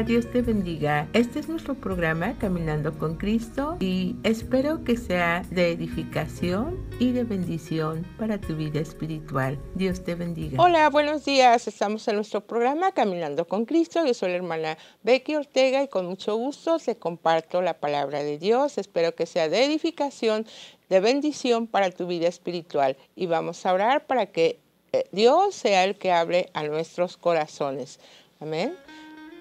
Dios te bendiga. Este es nuestro programa Caminando con Cristo y espero que sea de edificación y de bendición para tu vida espiritual. Dios te bendiga. Hola, buenos días. Estamos en nuestro programa Caminando con Cristo. Yo soy la hermana Becky Ortega y con mucho gusto te comparto la palabra de Dios. Espero que sea de edificación, de bendición para tu vida espiritual. Y vamos a orar para que eh, Dios sea el que hable a nuestros corazones. Amén.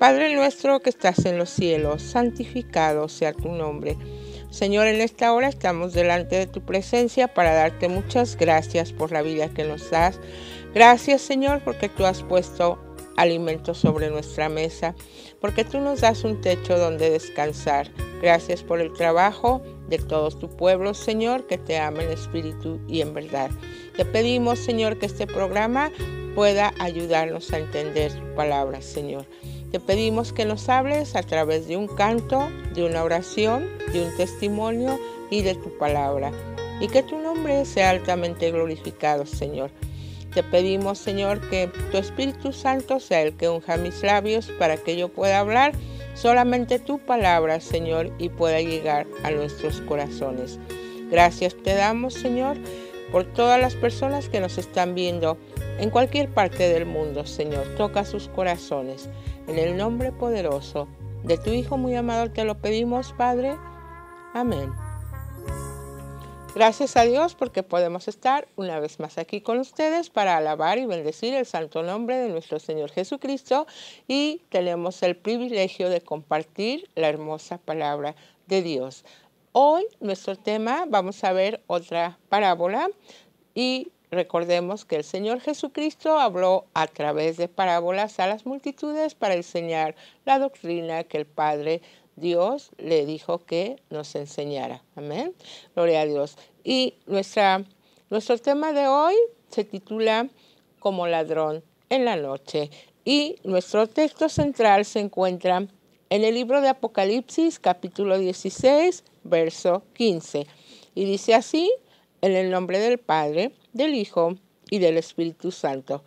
Padre nuestro que estás en los cielos, santificado sea tu nombre. Señor, en esta hora estamos delante de tu presencia para darte muchas gracias por la vida que nos das. Gracias, Señor, porque tú has puesto alimento sobre nuestra mesa, porque tú nos das un techo donde descansar. Gracias por el trabajo de todo tu pueblo, Señor, que te ama en espíritu y en verdad. Te pedimos, Señor, que este programa pueda ayudarnos a entender tu palabra, Señor. Te pedimos que nos hables a través de un canto, de una oración, de un testimonio y de tu palabra. Y que tu nombre sea altamente glorificado, Señor. Te pedimos, Señor, que tu Espíritu Santo sea el que unja mis labios para que yo pueda hablar solamente tu palabra, Señor, y pueda llegar a nuestros corazones. Gracias te damos, Señor, por todas las personas que nos están viendo en cualquier parte del mundo, Señor. Toca sus corazones. En el nombre poderoso de tu Hijo muy amado te lo pedimos, Padre. Amén. Gracias a Dios porque podemos estar una vez más aquí con ustedes para alabar y bendecir el santo nombre de nuestro Señor Jesucristo y tenemos el privilegio de compartir la hermosa palabra de Dios. Hoy nuestro tema, vamos a ver otra parábola y Recordemos que el Señor Jesucristo habló a través de parábolas a las multitudes para enseñar la doctrina que el Padre Dios le dijo que nos enseñara. Amén. Gloria a Dios. Y nuestra, nuestro tema de hoy se titula Como ladrón en la noche. Y nuestro texto central se encuentra en el libro de Apocalipsis capítulo 16, verso 15. Y dice así, en el nombre del Padre, del Hijo y del Espíritu Santo.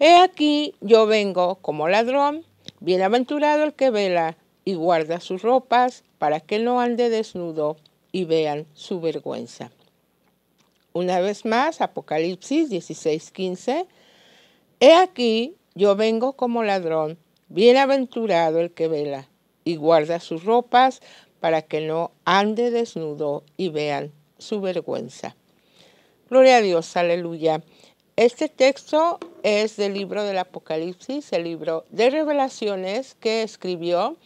He aquí yo vengo como ladrón, bienaventurado el que vela y guarda sus ropas para que no ande desnudo y vean su vergüenza. Una vez más, Apocalipsis 16:15. He aquí yo vengo como ladrón, bienaventurado el que vela y guarda sus ropas para que no ande desnudo y vean su vergüenza. Gloria a Dios, aleluya. Este texto es del libro del Apocalipsis, el libro de revelaciones que escribió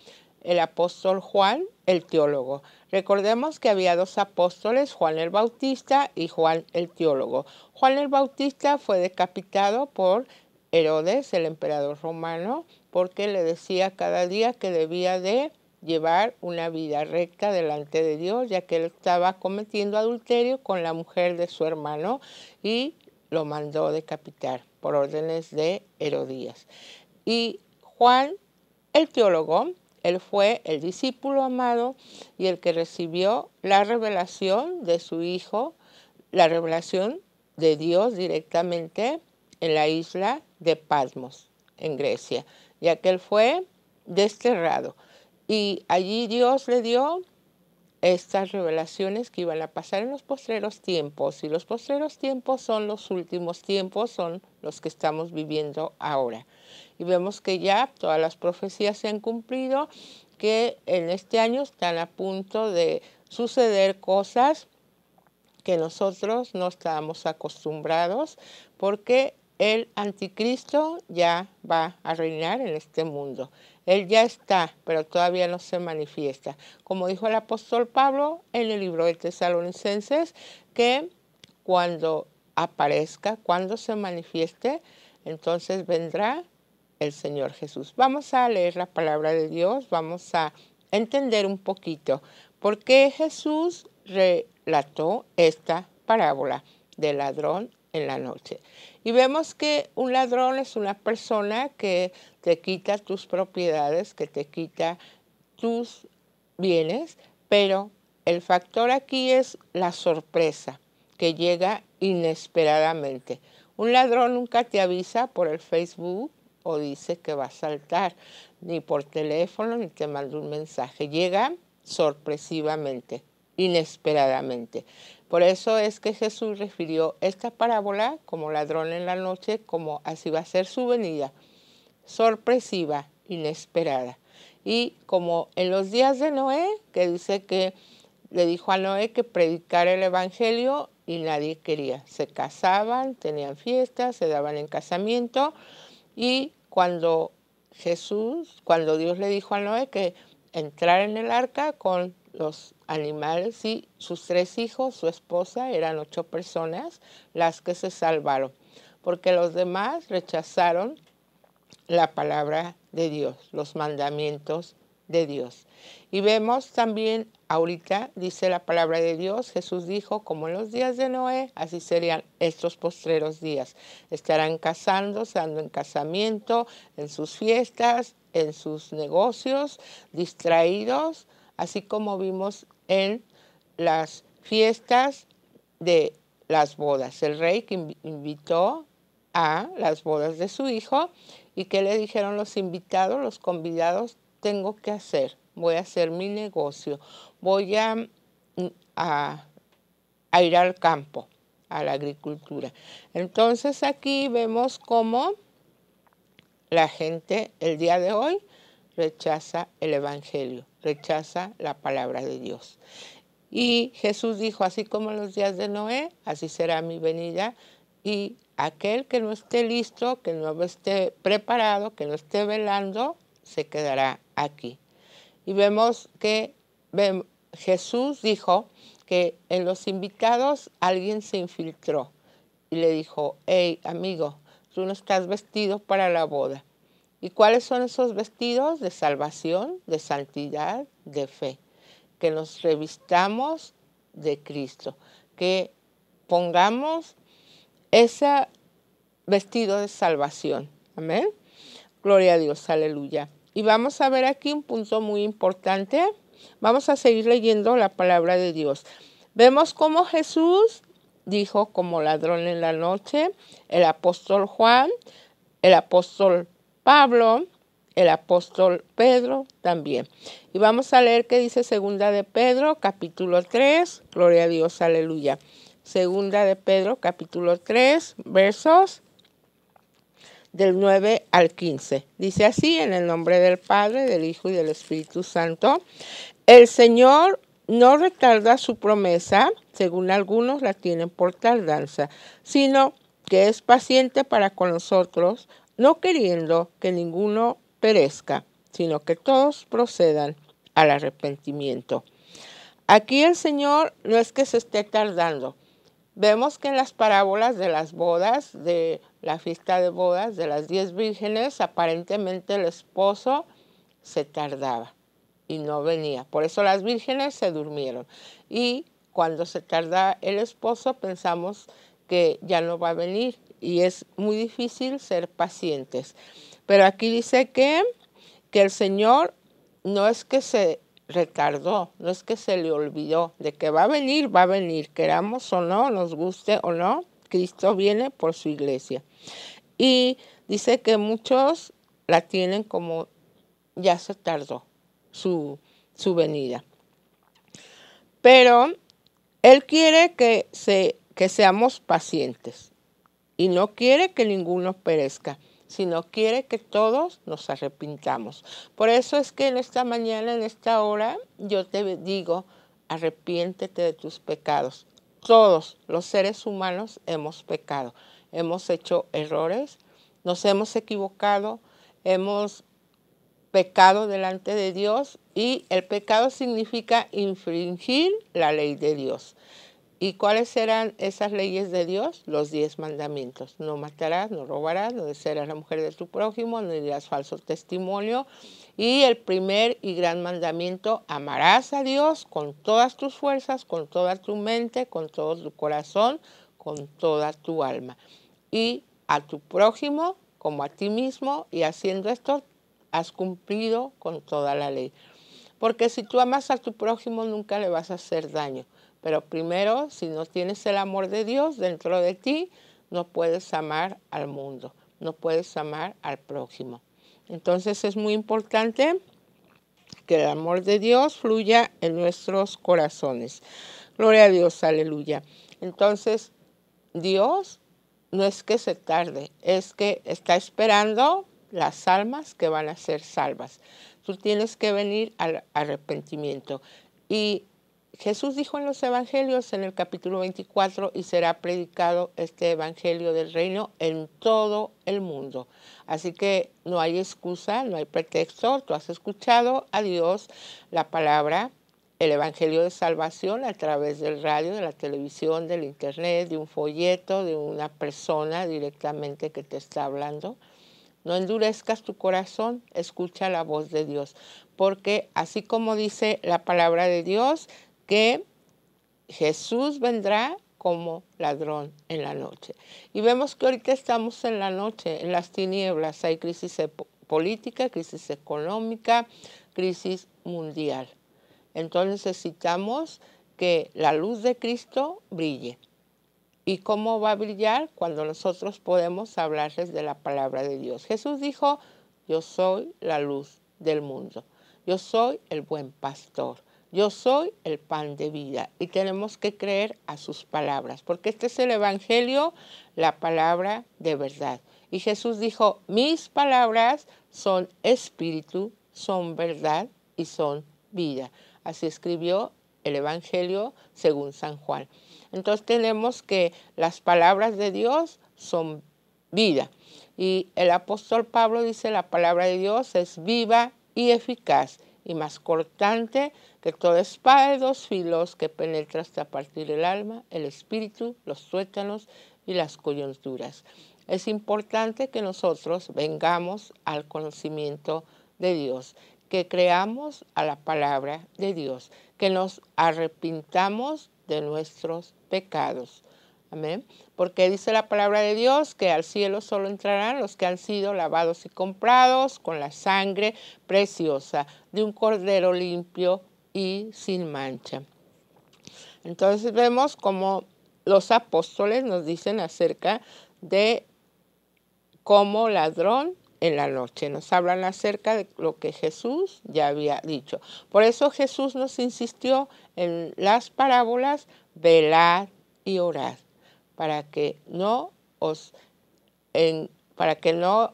el apóstol Juan, el teólogo. Recordemos que había dos apóstoles, Juan el Bautista y Juan el teólogo. Juan el Bautista fue decapitado por Herodes, el emperador romano, porque le decía cada día que debía de llevar una vida recta delante de Dios, ya que él estaba cometiendo adulterio con la mujer de su hermano y lo mandó decapitar por órdenes de Herodías. Y Juan, el teólogo, él fue el discípulo amado y el que recibió la revelación de su hijo, la revelación de Dios directamente en la isla de Pasmos en Grecia, ya que él fue desterrado. Y allí Dios le dio estas revelaciones que iban a pasar en los postreros tiempos. Y los postreros tiempos son los últimos tiempos, son los que estamos viviendo ahora. Y vemos que ya todas las profecías se han cumplido, que en este año están a punto de suceder cosas que nosotros no estábamos acostumbrados, porque el anticristo ya va a reinar en este mundo. Él ya está, pero todavía no se manifiesta. Como dijo el apóstol Pablo en el libro de Tesalonicenses, que cuando aparezca, cuando se manifieste, entonces vendrá el Señor Jesús. Vamos a leer la palabra de Dios, vamos a entender un poquito por qué Jesús relató esta parábola del ladrón en la noche. Y vemos que un ladrón es una persona que te quita tus propiedades, que te quita tus bienes, pero el factor aquí es la sorpresa que llega inesperadamente. Un ladrón nunca te avisa por el Facebook o dice que va a saltar, ni por teléfono, ni te manda un mensaje. Llega sorpresivamente inesperadamente. Por eso es que Jesús refirió esta parábola como ladrón en la noche, como así va a ser su venida, sorpresiva, inesperada. Y como en los días de Noé, que dice que le dijo a Noé que predicara el Evangelio y nadie quería. Se casaban, tenían fiestas, se daban en casamiento y cuando Jesús, cuando Dios le dijo a Noé que entrara en el arca con los animales y sus tres hijos, su esposa, eran ocho personas las que se salvaron, porque los demás rechazaron la palabra de Dios, los mandamientos de Dios. Y vemos también ahorita, dice la palabra de Dios, Jesús dijo, como en los días de Noé, así serían estos postreros días. Estarán casando, dando en casamiento, en sus fiestas, en sus negocios, distraídos, así como vimos en las fiestas de las bodas. El rey que invitó a las bodas de su hijo y que le dijeron los invitados, los convidados, tengo que hacer, voy a hacer mi negocio, voy a, mm, a ir al campo, a la agricultura. Entonces aquí vemos cómo la gente el día de hoy rechaza el Evangelio rechaza la palabra de Dios. Y Jesús dijo, así como en los días de Noé, así será mi venida. Y aquel que no esté listo, que no esté preparado, que no esté velando, se quedará aquí. Y vemos que Jesús dijo que en los invitados alguien se infiltró y le dijo, hey amigo, tú no estás vestido para la boda. ¿Y cuáles son esos vestidos? De salvación, de santidad, de fe. Que nos revistamos de Cristo. Que pongamos ese vestido de salvación. Amén. Gloria a Dios, aleluya. Y vamos a ver aquí un punto muy importante. Vamos a seguir leyendo la palabra de Dios. Vemos cómo Jesús dijo como ladrón en la noche, el apóstol Juan, el apóstol Pablo, el apóstol Pedro también. Y vamos a leer qué dice Segunda de Pedro, capítulo 3, gloria a Dios, aleluya. Segunda de Pedro, capítulo 3, versos del 9 al 15. Dice así, en el nombre del Padre, del Hijo y del Espíritu Santo, el Señor no retarda su promesa, según algunos la tienen por tardanza, sino que es paciente para con nosotros, no queriendo que ninguno perezca, sino que todos procedan al arrepentimiento. Aquí el Señor no es que se esté tardando. Vemos que en las parábolas de las bodas, de la fiesta de bodas de las diez vírgenes, aparentemente el esposo se tardaba y no venía. Por eso las vírgenes se durmieron. Y cuando se tarda el esposo pensamos que ya no va a venir y es muy difícil ser pacientes. Pero aquí dice que, que el Señor no es que se retardó, no es que se le olvidó, de que va a venir, va a venir, queramos o no, nos guste o no, Cristo viene por su iglesia. Y dice que muchos la tienen como ya se tardó su, venida. Pero Él quiere que, se, que seamos pacientes y no quiere que ninguno perezca, sino quiere que todos nos arrepintamos. Por eso es que en esta mañana, en esta hora, yo te digo, arrepiéntete de tus pecados. Todos los seres humanos hemos pecado, hemos hecho errores, nos hemos equivocado, hemos pecado delante de Dios y el pecado significa infringir la ley de Dios. ¿Y cuáles serán esas leyes de Dios? Los diez mandamientos. No matarás, no robarás, no desearás la mujer de tu prójimo, no dirás falso testimonio. Y el primer y gran mandamiento, amarás a Dios con todas tus fuerzas, con toda tu mente, con todo tu corazón, con toda tu alma. Y a tu prójimo como a ti mismo, y haciendo esto has cumplido con toda la ley. Porque si tú amas a tu prójimo nunca le vas a hacer daño. Pero primero, si no tienes el amor de Dios dentro de ti, no puedes amar al mundo, no puedes amar al prójimo. Entonces es muy importante que el amor de Dios fluya en nuestros corazones. Gloria a Dios, aleluya. Entonces, Dios no es que se tarde, es que está esperando las almas que van a ser salvas. Tú tienes que venir al arrepentimiento. Y Jesús dijo en los Evangelios en el capítulo 24, y será predicado este Evangelio del reino en todo el mundo. Así que no hay excusa, no hay pretexto, tú has escuchado a Dios la palabra, el Evangelio de Salvación a través del radio, de la televisión, del Internet, de un folleto, de una persona directamente que te está hablando. No endurezcas tu corazón, escucha la voz de Dios, porque así como dice la palabra de Dios, que Jesús vendrá como ladrón en la noche. Y vemos que ahorita estamos en la noche, en las tinieblas, hay crisis e-, política, crisis económica, crisis mundial. Entonces necesitamos que la luz de Cristo brille. ¿Y cómo va a brillar? Cuando nosotros podemos hablarles de la palabra de Dios. Jesús dijo, yo soy la luz del mundo, yo soy el buen pastor yo soy el pan de vida y tenemos que creer a sus palabras, porque este es el Evangelio, la palabra de verdad. Y Jesús dijo, mis palabras son espíritu, son verdad y son vida. Así escribió el Evangelio según San Juan. Entonces tenemos que las palabras de Dios son vida. Y el apóstol Pablo dice, la palabra de Dios es viva y eficaz y más cortante que toda espada de dos filos que penetra hasta partir el alma, el espíritu, los suétanos y las coyunturas. Es importante que nosotros vengamos al conocimiento de Dios, que creamos a la palabra de Dios, que nos arrepintamos de nuestros pecados. Amén. Porque dice la palabra de Dios que al cielo solo entrarán los que han sido lavados y comprados con la sangre preciosa de un cordero limpio y sin mancha. Entonces vemos como los apóstoles nos dicen acerca de como ladrón en la noche. Nos hablan acerca de lo que Jesús ya había dicho. Por eso Jesús nos insistió en las parábolas, velar y orar para que no os para que no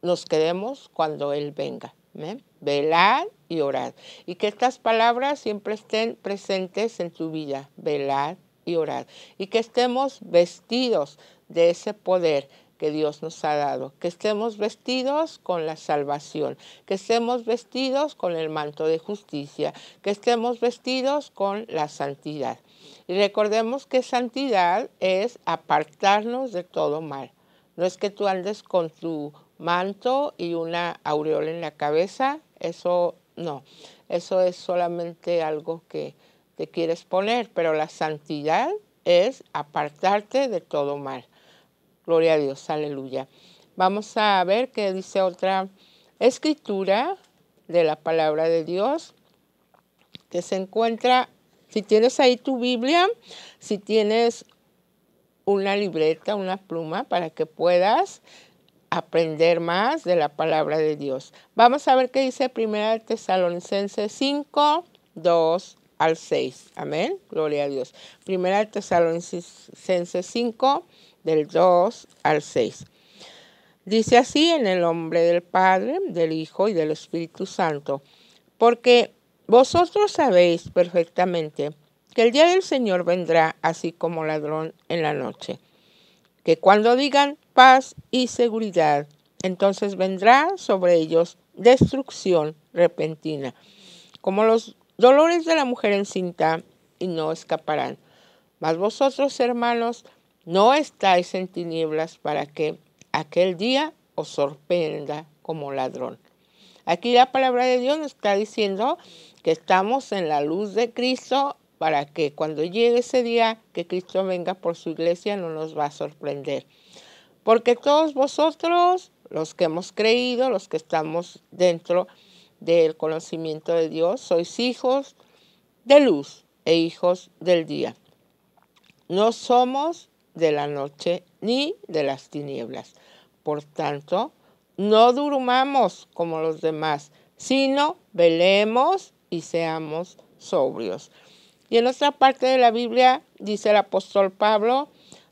nos quedemos cuando Él venga. Velar y orar. Y que estas palabras siempre estén presentes en tu vida. Velar y orar. Y que estemos vestidos de ese poder que Dios nos ha dado, que estemos vestidos con la salvación, que estemos vestidos con el manto de justicia, que estemos vestidos con la santidad. Y recordemos que santidad es apartarnos de todo mal. No es que tú andes con tu manto y una aureola en la cabeza, eso no. Eso es solamente algo que te quieres poner, pero la santidad es apartarte de todo mal. Gloria a Dios, aleluya. Vamos a ver qué dice otra escritura de la palabra de Dios que se encuentra si tienes ahí tu Biblia, si tienes una libreta, una pluma para que puedas aprender más de la palabra de Dios. Vamos a ver qué dice 1 Tesalonicenses 5, 2 al 6. Amén. Gloria a Dios. 1 Tesalonicenses 5, del 2 al 6. Dice así en el nombre del Padre, del Hijo y del Espíritu Santo. Porque vosotros sabéis perfectamente que el día del Señor vendrá así como ladrón en la noche, que cuando digan paz y seguridad, entonces vendrá sobre ellos destrucción repentina, como los dolores de la mujer encinta, y no escaparán. Mas vosotros, hermanos, no estáis en tinieblas para que aquel día os sorprenda como ladrón. Aquí la palabra de Dios nos está diciendo que estamos en la luz de Cristo para que cuando llegue ese día que Cristo venga por su iglesia no nos va a sorprender. Porque todos vosotros, los que hemos creído, los que estamos dentro del conocimiento de Dios, sois hijos de luz e hijos del día. No somos de la noche ni de las tinieblas. Por tanto, no durmamos como los demás, sino velemos y seamos sobrios. Y en otra parte de la Biblia dice el apóstol Pablo,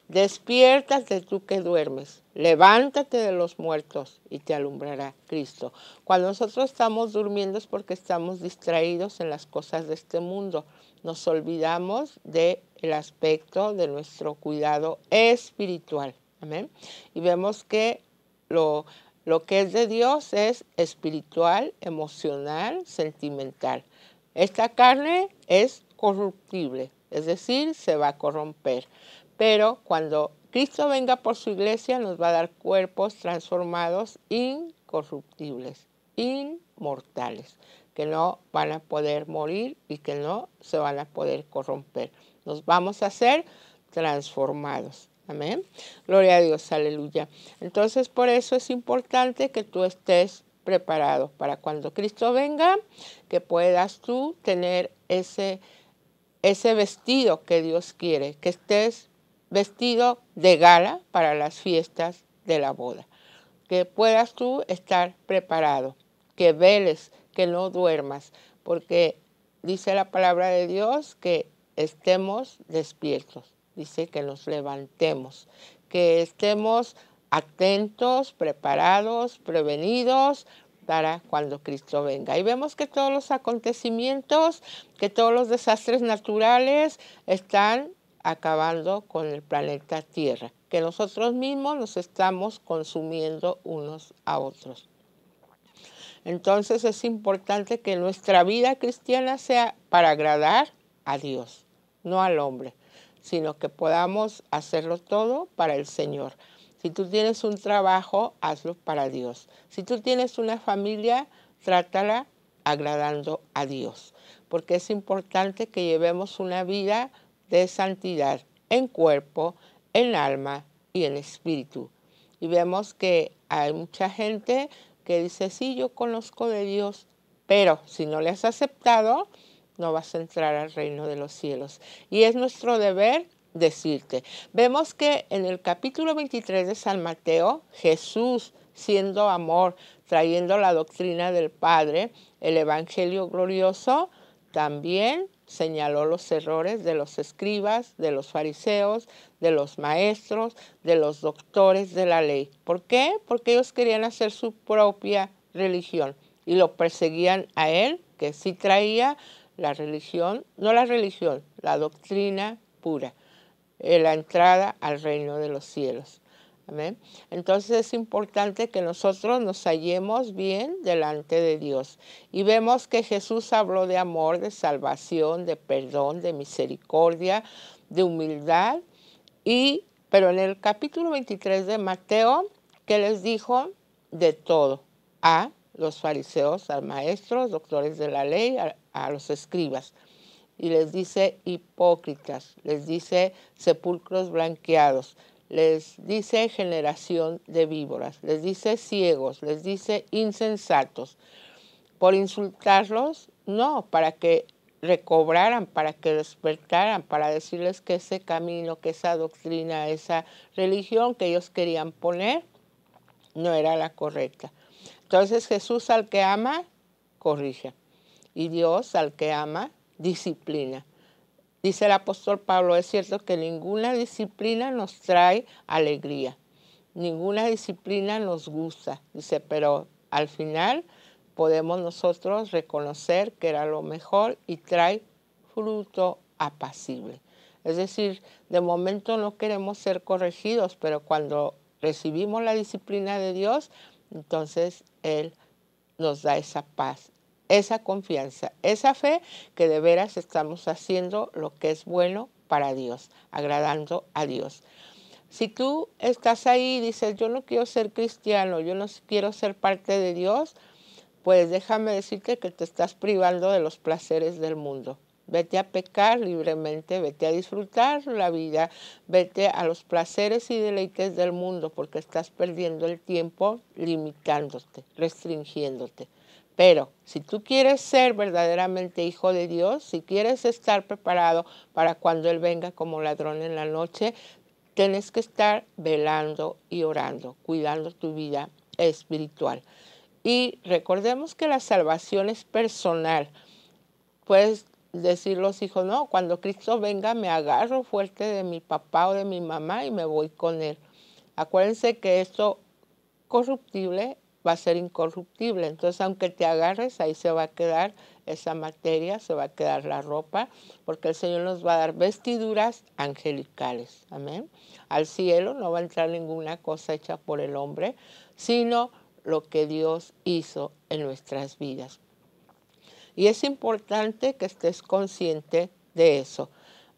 despiértate tú que duermes, levántate de los muertos y te alumbrará Cristo. Cuando nosotros estamos durmiendo es porque estamos distraídos en las cosas de este mundo. Nos olvidamos del aspecto de nuestro cuidado espiritual. Amén. Y vemos que lo lo que es de Dios es espiritual, emocional, sentimental. Esta carne es corruptible, es decir, se va a corromper. Pero cuando Cristo venga por su iglesia, nos va a dar cuerpos transformados incorruptibles, inmortales, que no van a poder morir y que no se van a poder corromper. Nos vamos a ser transformados. Amén. Gloria a Dios, aleluya. Entonces por eso es importante que tú estés preparado para cuando Cristo venga, que puedas tú tener ese, ese vestido que Dios quiere, que estés vestido de gala para las fiestas de la boda, que puedas tú estar preparado, que veles, que no duermas, porque dice la palabra de Dios que estemos despiertos dice que nos levantemos, que estemos atentos, preparados, prevenidos para cuando Cristo venga. Y vemos que todos los acontecimientos, que todos los desastres naturales están acabando con el planeta Tierra, que nosotros mismos nos estamos consumiendo unos a otros. Entonces es importante que nuestra vida cristiana sea para agradar a Dios, no al hombre sino que podamos hacerlo todo para el Señor. Si tú tienes un trabajo, hazlo para Dios. Si tú tienes una familia, trátala agradando a Dios, porque es importante que llevemos una vida de santidad en cuerpo, en alma y en espíritu. Y vemos que hay mucha gente que dice, sí, yo conozco de Dios, pero si no le has aceptado, no vas a entrar al reino de los cielos. Y es nuestro deber decirte. Vemos que en el capítulo 23 de San Mateo, Jesús, siendo amor, trayendo la doctrina del Padre, el Evangelio glorioso, también señaló los errores de los escribas, de los fariseos, de los maestros, de los doctores de la ley. ¿Por qué? Porque ellos querían hacer su propia religión y lo perseguían a él, que sí traía la religión, no la religión, la doctrina pura, eh, la entrada al reino de los cielos. Amén. Entonces es importante que nosotros nos hallemos bien delante de Dios y vemos que Jesús habló de amor, de salvación, de perdón, de misericordia, de humildad y pero en el capítulo 23 de Mateo que les dijo de todo a los fariseos, al maestros doctores de la ley, a, a los escribas y les dice hipócritas, les dice sepulcros blanqueados, les dice generación de víboras, les dice ciegos, les dice insensatos, por insultarlos, no, para que recobraran, para que despertaran, para decirles que ese camino, que esa doctrina, esa religión que ellos querían poner, no era la correcta. Entonces Jesús al que ama, corrige y Dios al que ama, disciplina. Dice el apóstol Pablo, es cierto que ninguna disciplina nos trae alegría, ninguna disciplina nos gusta, dice, pero al final podemos nosotros reconocer que era lo mejor y trae fruto apacible. Es decir, de momento no queremos ser corregidos, pero cuando recibimos la disciplina de Dios, entonces Él nos da esa paz esa confianza, esa fe que de veras estamos haciendo lo que es bueno para Dios, agradando a Dios. Si tú estás ahí y dices, yo no quiero ser cristiano, yo no quiero ser parte de Dios, pues déjame decirte que te estás privando de los placeres del mundo. Vete a pecar libremente, vete a disfrutar la vida, vete a los placeres y deleites del mundo, porque estás perdiendo el tiempo limitándote, restringiéndote. Pero si tú quieres ser verdaderamente hijo de Dios, si quieres estar preparado para cuando Él venga como ladrón en la noche, tienes que estar velando y orando, cuidando tu vida espiritual. Y recordemos que la salvación es personal. Puedes decir los hijos, no, cuando Cristo venga me agarro fuerte de mi papá o de mi mamá y me voy con Él. Acuérdense que esto corruptible va a ser incorruptible. Entonces, aunque te agarres, ahí se va a quedar esa materia, se va a quedar la ropa, porque el Señor nos va a dar vestiduras angelicales. Amén. Al cielo no va a entrar ninguna cosa hecha por el hombre, sino lo que Dios hizo en nuestras vidas. Y es importante que estés consciente de eso.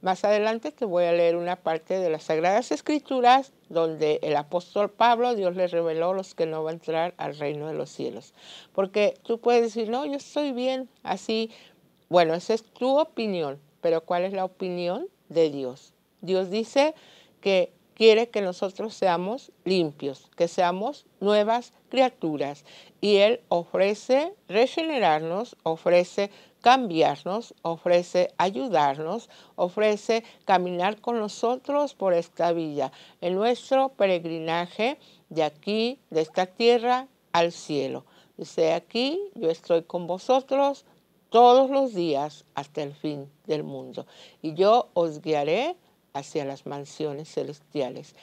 Más adelante te voy a leer una parte de las Sagradas Escrituras donde el apóstol Pablo, Dios le reveló los que no van a entrar al reino de los cielos. Porque tú puedes decir, no, yo estoy bien, así. Bueno, esa es tu opinión, pero ¿cuál es la opinión de Dios? Dios dice que quiere que nosotros seamos limpios, que seamos nuevas criaturas. Y Él ofrece regenerarnos, ofrece cambiarnos, ofrece ayudarnos, ofrece caminar con nosotros por esta villa, en nuestro peregrinaje de aquí, de esta tierra, al cielo. Dice aquí, yo estoy con vosotros todos los días hasta el fin del mundo, y yo os guiaré hacia las mansiones celestiales.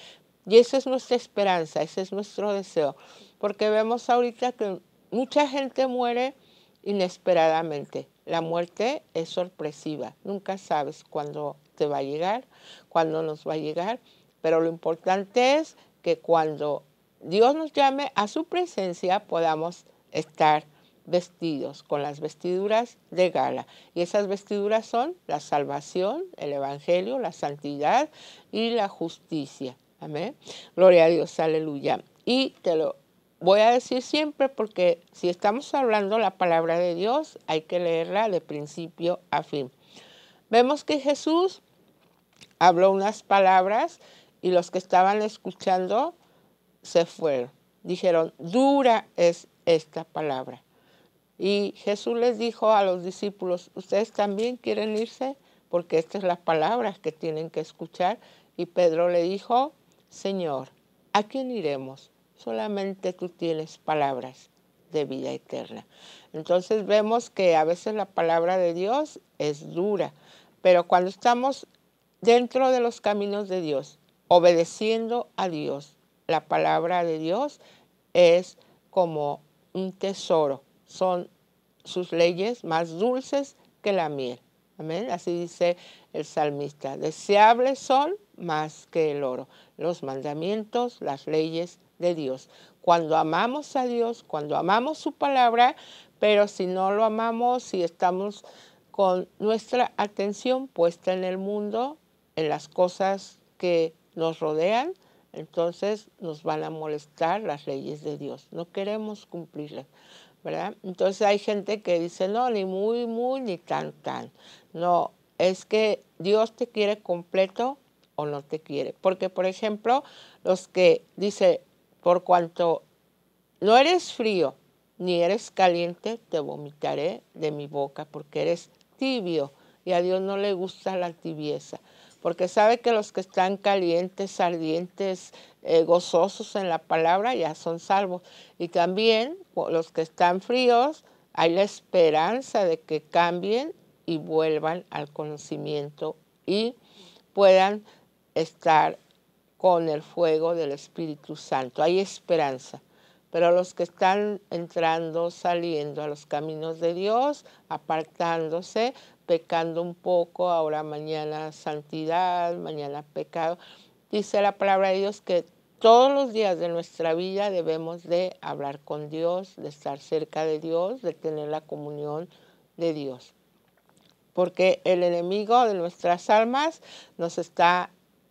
Y esa es nuestra esperanza, ese es nuestro deseo, porque vemos ahorita que mucha gente muere inesperadamente, la muerte es sorpresiva, nunca sabes cuándo te va a llegar, cuándo nos va a llegar, pero lo importante es que cuando Dios nos llame a su presencia podamos estar vestidos con las vestiduras de gala. Y esas vestiduras son la salvación, el Evangelio, la santidad y la justicia. Amén. Gloria a Dios, aleluya. Y te lo voy a decir siempre porque si estamos hablando la palabra de Dios, hay que leerla de principio a fin. Vemos que Jesús habló unas palabras y los que estaban escuchando se fueron. Dijeron, dura es esta palabra. Y Jesús les dijo a los discípulos, ¿ustedes también quieren irse? Porque estas es las palabras que tienen que escuchar. Y Pedro le dijo, Señor, ¿a quién iremos? solamente tú tienes palabras de vida eterna. Entonces vemos que a veces la palabra de Dios es dura, pero cuando estamos dentro de los caminos de Dios, obedeciendo a Dios, la palabra de Dios es como un tesoro, son sus leyes más dulces que la miel. Amén. Así dice el salmista. Deseables son más que el oro. Los mandamientos, las leyes de Dios. Cuando amamos a Dios, cuando amamos su palabra, pero si no lo amamos, y estamos con nuestra atención puesta en el mundo, en las cosas que nos rodean, entonces nos van a molestar las leyes de Dios. No queremos cumplirlas, ¿verdad? Entonces hay gente que dice, no, ni muy, muy, ni tan, tan. No, es que Dios te quiere completo o no te quiere. Porque, por ejemplo, los que dice por cuanto no eres frío ni eres caliente, te vomitaré de mi boca, porque eres tibio y a Dios no le gusta la tibieza, porque sabe que los que están calientes, ardientes, eh, gozosos en la palabra ya son salvos, y también los que están fríos, hay la esperanza de que cambien y vuelvan al conocimiento y puedan estar con el fuego del Espíritu Santo. Hay esperanza. Pero los que están entrando, saliendo a los caminos de Dios, apartándose, pecando un poco, ahora mañana santidad, mañana pecado, dice la palabra de Dios que todos los días de nuestra vida debemos de hablar con Dios, de estar cerca de Dios, de tener la comunión de Dios. Porque el enemigo de nuestras almas nos está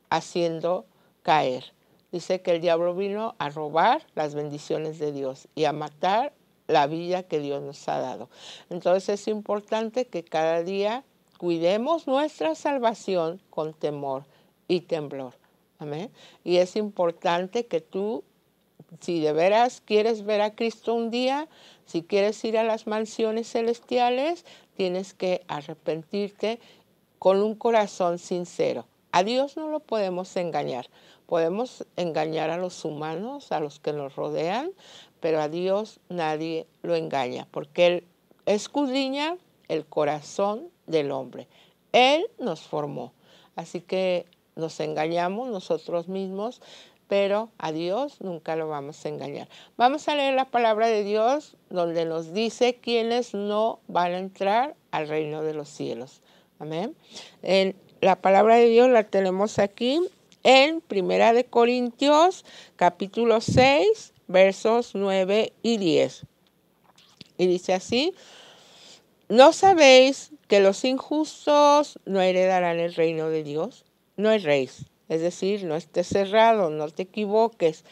haciendo caer. Dice que el diablo vino a robar las bendiciones de Dios y a matar la vida que Dios nos ha dado. Entonces es importante que cada día cuidemos nuestra salvación con temor y temblor. Amén. Y es importante que tú, si de veras quieres ver a Cristo un día, si quieres ir a las mansiones celestiales, tienes que arrepentirte con un corazón sincero. A Dios no lo podemos engañar. Podemos engañar a los humanos, a los que nos rodean, pero a Dios nadie lo engaña, porque Él escudriña el corazón del hombre. Él nos formó. Así que nos engañamos nosotros mismos, pero a Dios nunca lo vamos a engañar. Vamos a leer la palabra de Dios donde nos dice quienes no van a entrar al reino de los cielos. Amén. La palabra de Dios la tenemos aquí en Primera de Corintios, capítulo 6, versos 9 y 10. Y dice así, ¿no sabéis que los injustos no heredarán el reino de Dios? No rey es decir, no estés cerrado, no te equivoques.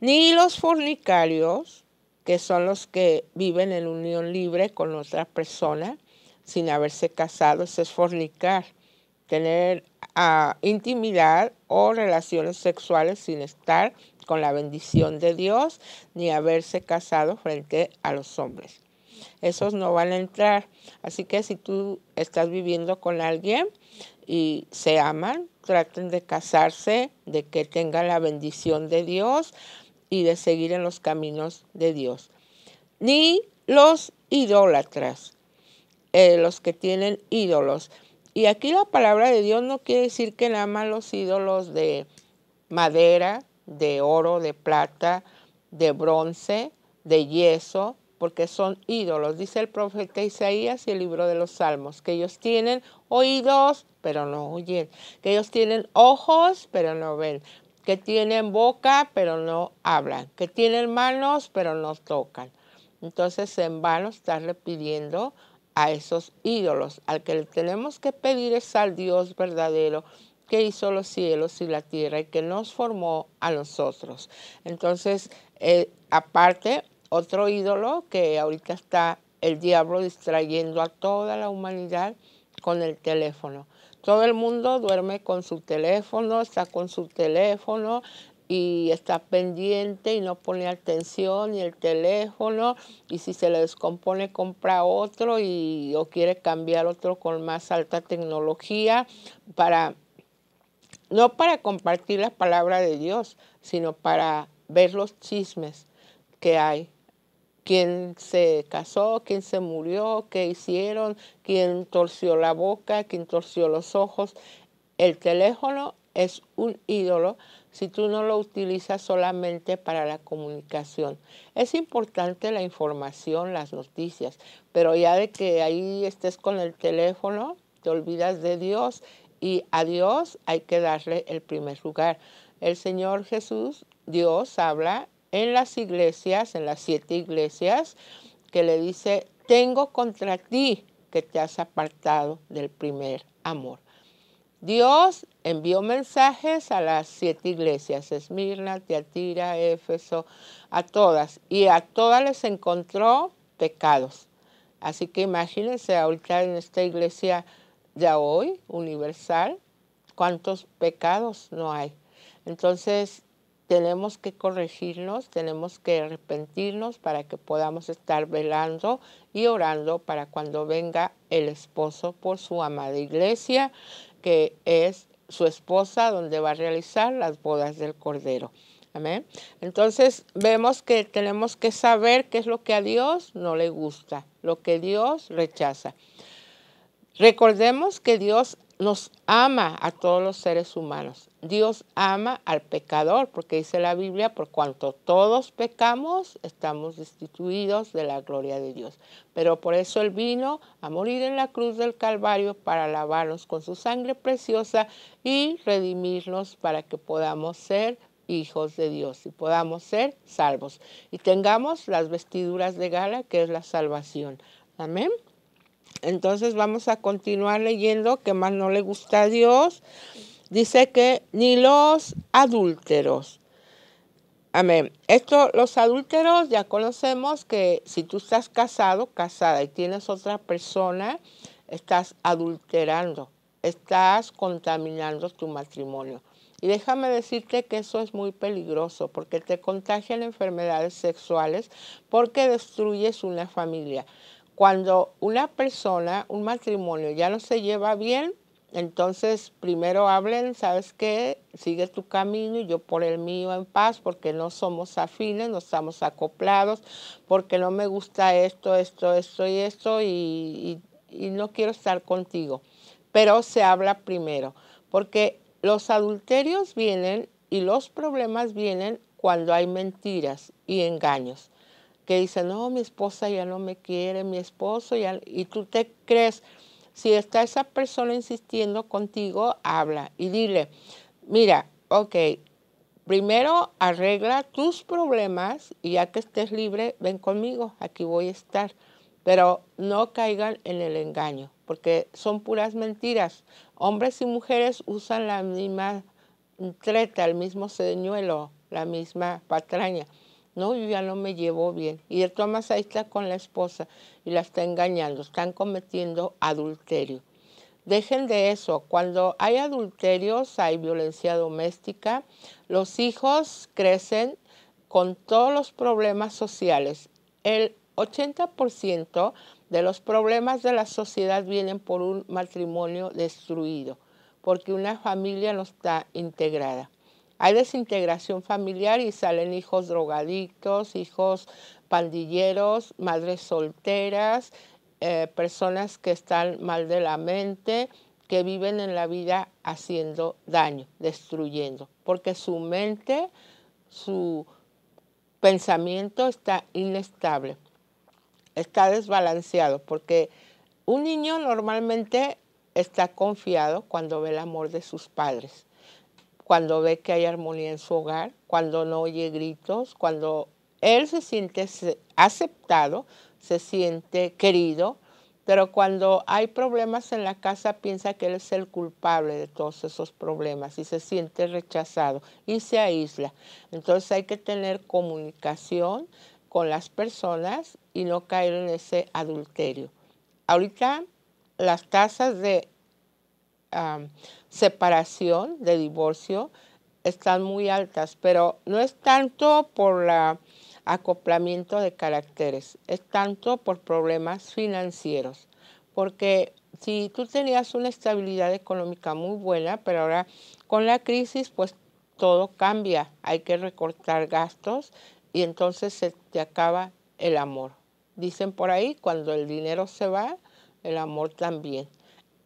Ni los fornicarios, que son los que viven en unión libre con otra persona sin haberse casado, eso es fornicar tener ah, intimidad o relaciones sexuales sin estar con la bendición de Dios ni haberse casado frente a los hombres. Esos no van a entrar. Así que si tú estás viviendo con alguien y se aman, traten de casarse, de que tengan la bendición de Dios y de seguir en los caminos de Dios. Ni los idólatras, eh, los que tienen ídolos. Y aquí la palabra de Dios no quiere decir que nada más los ídolos de madera, de oro, de plata, de bronce, de yeso, porque son ídolos, dice el profeta Isaías y el libro de los Salmos, que ellos tienen oídos, pero no oyen, que ellos tienen ojos, pero no ven, que tienen boca, pero no hablan, que tienen manos, pero no tocan. Entonces, en vano estarle pidiendo a esos ídolos. Al que le tenemos que pedir es al Dios verdadero que hizo los cielos y la tierra y que nos formó a nosotros. Entonces, eh, aparte, otro ídolo que ahorita está el diablo distrayendo a toda la humanidad con el teléfono. Todo el mundo duerme con su teléfono, está con su teléfono, y está pendiente y no pone atención y el teléfono y si se le descompone compra otro y o quiere cambiar otro con más alta tecnología para no para compartir la palabra de Dios, sino para ver los chismes que hay. Quién se casó, quién se murió, qué hicieron, quién torció la boca, quién torció los ojos. El teléfono es un ídolo si tú no lo utilizas solamente para la comunicación. Es importante la información, las noticias, pero ya de que ahí estés con el teléfono, te olvidas de Dios y a Dios hay que darle el primer lugar. El Señor Jesús, Dios, habla en las iglesias, en las siete iglesias, que le dice, tengo contra ti que te has apartado del primer amor. Dios envió mensajes a las siete iglesias, Esmirna, Tiatira, Éfeso, a todas, y a todas les encontró pecados. Así que imagínense ahorita en esta iglesia de hoy, universal, cuántos pecados no hay. Entonces, tenemos que corregirnos, tenemos que arrepentirnos para que podamos estar velando y orando para cuando venga el esposo por su amada iglesia que es su esposa, donde va a realizar las bodas del Cordero. Amén. Entonces vemos que tenemos que saber qué es lo que a Dios no le gusta, lo que Dios rechaza. Recordemos que Dios nos ama a todos los seres humanos. Dios ama al pecador, porque dice la Biblia, por cuanto todos pecamos, estamos destituidos de la gloria de Dios. Pero por eso Él vino a morir en la cruz del Calvario para lavarnos con su sangre preciosa y redimirnos para que podamos ser hijos de Dios y podamos ser salvos y tengamos las vestiduras de gala, que es la salvación. Amén. Entonces vamos a continuar leyendo que más no le gusta a Dios. Dice que ni los adúlteros. Amén. Esto, los adúlteros, ya conocemos que si tú estás casado, casada y tienes otra persona, estás adulterando, estás contaminando tu matrimonio. Y déjame decirte que eso es muy peligroso porque te contagian enfermedades sexuales, porque destruyes una familia. Cuando una persona, un matrimonio ya no se lleva bien, entonces primero hablen, ¿sabes qué? Sigue tu camino y yo por el mío en paz, porque no somos afines, no estamos acoplados, porque no me gusta esto, esto, esto y esto y, y no quiero estar contigo. Pero se habla primero, porque los adulterios vienen y los problemas vienen cuando hay mentiras y engaños que dice, no, mi esposa ya no me quiere, mi esposo ya... Y tú te crees, si está esa persona insistiendo contigo, habla y dile, mira, ok, primero arregla tus problemas y ya que estés libre, ven conmigo, aquí voy a estar. Pero no caigan en el engaño, porque son puras mentiras. Hombres y mujeres usan la misma treta, el mismo señuelo, la misma patraña. No, yo ya no me llevo bien. Y el Tomás ahí está con la esposa y la está engañando, están cometiendo adulterio. Dejen de eso. Cuando hay adulterios, hay violencia doméstica. Los hijos crecen con todos los problemas sociales. El 80% de los problemas de la sociedad vienen por un matrimonio destruido, porque una familia no está integrada. Hay desintegración familiar y salen hijos drogadictos, hijos pandilleros, madres solteras, eh, personas que están mal de la mente, que viven en la vida haciendo daño, destruyendo, porque su mente, su pensamiento está inestable, está desbalanceado, porque un niño normalmente está confiado cuando ve el amor de sus padres cuando ve que hay armonía en su hogar, cuando no oye gritos, cuando él se siente aceptado, se siente querido, pero cuando hay problemas en la casa piensa que él es el culpable de todos esos problemas y se siente rechazado y se aísla. Entonces hay que tener comunicación con las personas y no caer en ese adulterio. Ahorita las tasas de separación, de divorcio, están muy altas, pero no es tanto por el acoplamiento de caracteres, es tanto por problemas financieros, porque si tú tenías una estabilidad económica muy buena, pero ahora con la crisis pues todo cambia, hay que recortar gastos y entonces se te acaba el amor. Dicen por ahí, cuando el dinero se va, el amor también.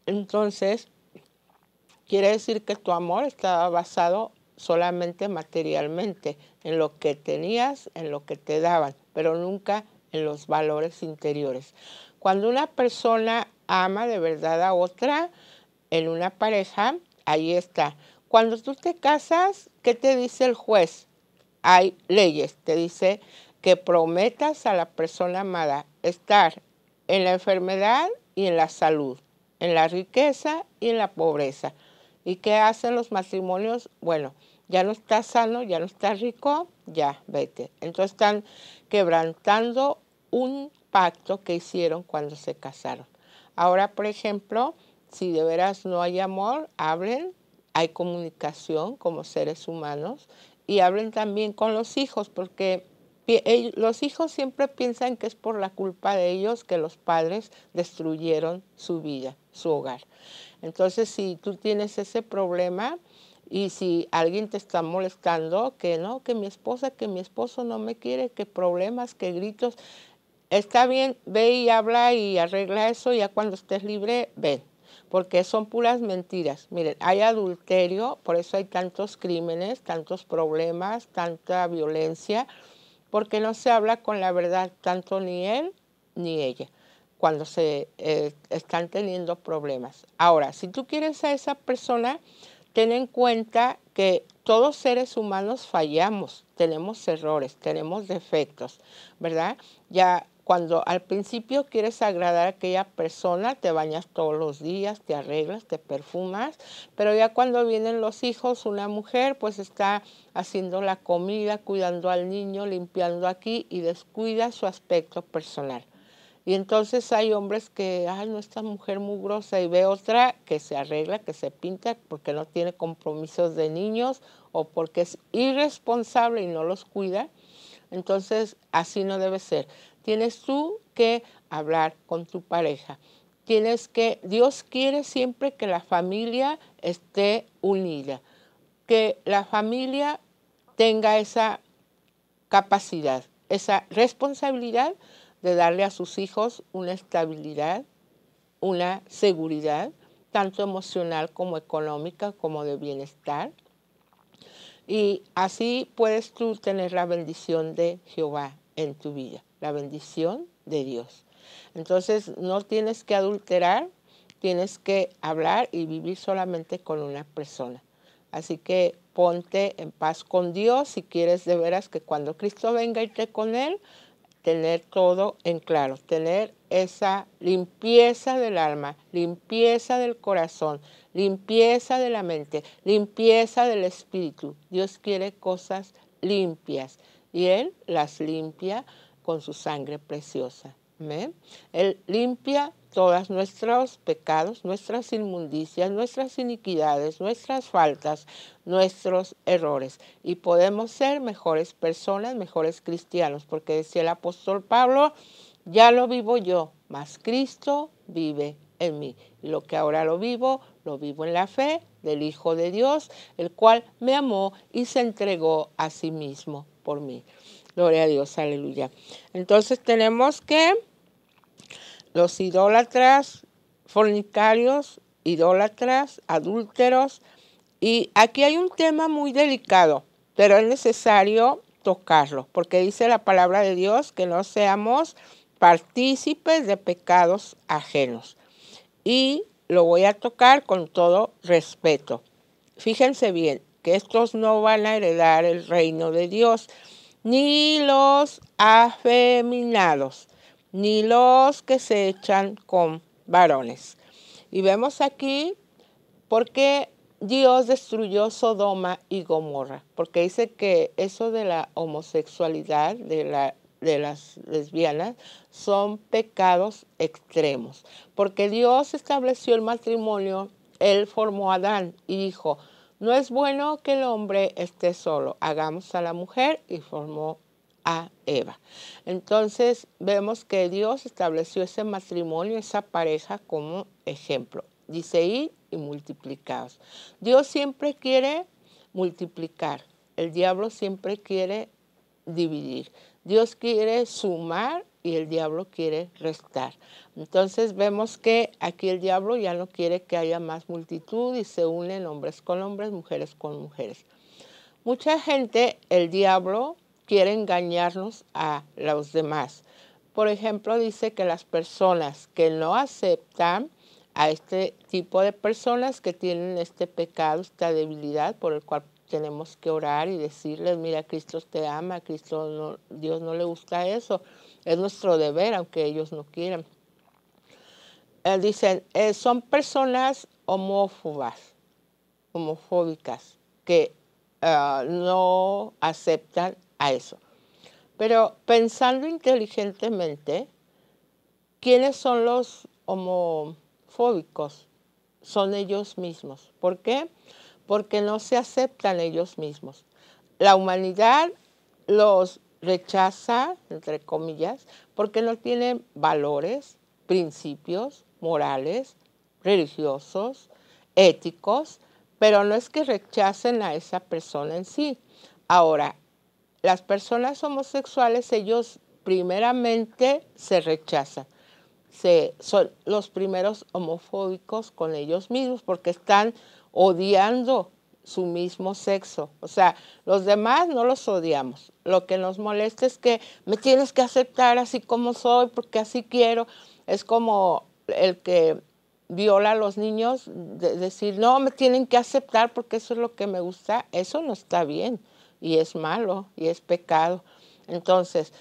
Entonces, Quiere decir que tu amor estaba basado solamente materialmente, en lo que tenías, en lo que te daban, pero nunca en los valores interiores. Cuando una persona ama de verdad a otra, en una pareja, ahí está. Cuando tú te casas, ¿qué te dice el juez? Hay leyes, te dice que prometas a la persona amada estar en la enfermedad y en la salud, en la riqueza y en la pobreza. ¿Y qué hacen los matrimonios? Bueno, ya no está sano, ya no está rico, ya, vete. Entonces están quebrantando un pacto que hicieron cuando se casaron. Ahora, por ejemplo, si de veras no hay amor, hablen, hay comunicación como seres humanos y hablen también con los hijos, porque los hijos siempre piensan que es por la culpa de ellos que los padres destruyeron su vida su hogar. Entonces, si tú tienes ese problema y si alguien te está molestando, que no, que mi esposa, que mi esposo no me quiere, que problemas, que gritos, está bien, ve y habla y arregla eso, ya cuando estés libre, ven. Porque son puras mentiras. Miren, hay adulterio, por eso hay tantos crímenes, tantos problemas, tanta violencia, porque no se habla con la verdad, tanto ni él ni ella cuando se eh, están teniendo problemas. Ahora, si tú quieres a esa persona, ten en cuenta que todos seres humanos fallamos, tenemos errores, tenemos defectos, ¿verdad? Ya cuando al principio quieres agradar a aquella persona, te bañas todos los días, te arreglas, te perfumas, pero ya cuando vienen los hijos, una mujer pues está haciendo la comida, cuidando al niño, limpiando aquí y descuida su aspecto personal. Y entonces hay hombres que, ah, no, esta mujer mugrosa! y ve otra que se arregla, que se pinta porque no tiene compromisos de niños o porque es irresponsable y no los cuida. Entonces, así no debe ser. Tienes tú que hablar con tu pareja. Tienes que, Dios quiere siempre que la familia esté unida, que la familia tenga esa capacidad, esa responsabilidad de darle a sus hijos una estabilidad, una seguridad, tanto emocional como económica, como de bienestar. Y así puedes tú tener la bendición de Jehová en tu vida, la bendición de Dios. Entonces no tienes que adulterar, tienes que hablar y vivir solamente con una persona. Así que ponte en paz con Dios si quieres de veras que cuando Cristo venga y irte con Él, tener todo en claro, tener esa limpieza del alma, limpieza del corazón, limpieza de la mente, limpieza del espíritu. Dios quiere cosas limpias y Él las limpia con su sangre preciosa. ¿Amén? Él limpia todos nuestros pecados, nuestras inmundicias, nuestras iniquidades, nuestras faltas, nuestros errores. Y podemos ser mejores personas, mejores cristianos, porque decía el apóstol Pablo, ya lo vivo yo, mas Cristo vive en mí. lo que ahora lo vivo, lo vivo en la fe del Hijo de Dios, el cual me amó y se entregó a sí mismo por mí. Gloria a Dios, aleluya. Entonces tenemos que los idólatras, fornicarios, idólatras, adúlteros. Y aquí hay un tema muy delicado, pero es necesario tocarlo, porque dice la palabra de Dios que no seamos partícipes de pecados ajenos. Y lo voy a tocar con todo respeto. Fíjense bien que estos no van a heredar el reino de Dios, ni los afeminados ni los que se echan con varones. Y vemos aquí por qué Dios destruyó Sodoma y Gomorra, porque dice que eso de la homosexualidad, de, la, de las lesbianas, son pecados extremos, porque Dios estableció el matrimonio, Él formó a Adán y dijo, no es bueno que el hombre esté solo, hagamos a la mujer y formó Eva. Entonces vemos que Dios estableció ese matrimonio, esa pareja como ejemplo. Dice ir y multiplicados, Dios siempre quiere multiplicar. El diablo siempre quiere dividir. Dios quiere sumar y el diablo quiere restar. Entonces vemos que aquí el diablo ya no quiere que haya más multitud y se unen hombres con hombres, mujeres con mujeres. Mucha gente, el diablo quiere engañarnos a los demás. Por ejemplo, dice que las personas que no aceptan a este tipo de personas que tienen este pecado, esta debilidad por el cual tenemos que orar y decirles, mira, Cristo te ama, Cristo Dios no le gusta eso. Es nuestro deber, aunque ellos no quieran. Eh, dicen, eh, son personas homófobas, homofóbicas, que ah, no aceptan a eso. Pero pensando inteligentemente, ¿quiénes son los homofóbicos? Son ellos mismos. ¿Por qué? Porque no se aceptan ellos mismos. La humanidad los rechaza, entre comillas, porque no tienen valores, principios, morales, religiosos, éticos, pero no es que rechacen a esa persona en sí. Ahora, las personas homosexuales, ellos primeramente se rechazan. Se, son los primeros homofóbicos con ellos mismos porque están odiando su mismo sexo. O sea, los demás no los odiamos. Lo que nos molesta es que me tienes que aceptar así como soy porque así quiero. Es como el que viola a los niños, decir, no, me tienen que aceptar porque eso es lo que me gusta. Eso no está bien y es malo y es pecado. Entonces,